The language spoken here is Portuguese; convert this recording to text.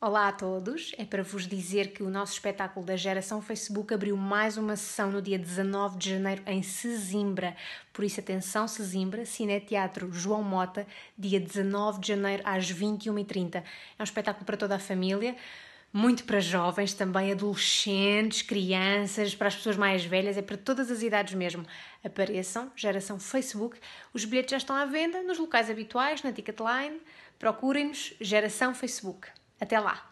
Olá a todos! É para vos dizer que o nosso espetáculo da Geração Facebook abriu mais uma sessão no dia 19 de janeiro em Sesimbra. Por isso, atenção, Sesimbra, Cineteatro João Mota, dia 19 de janeiro às 21h30. É um espetáculo para toda a família, muito para jovens também, adolescentes, crianças, para as pessoas mais velhas, é para todas as idades mesmo. Apareçam, Geração Facebook. Os bilhetes já estão à venda nos locais habituais, na Ticketline. Procurem-nos, Geração Facebook. Até lá!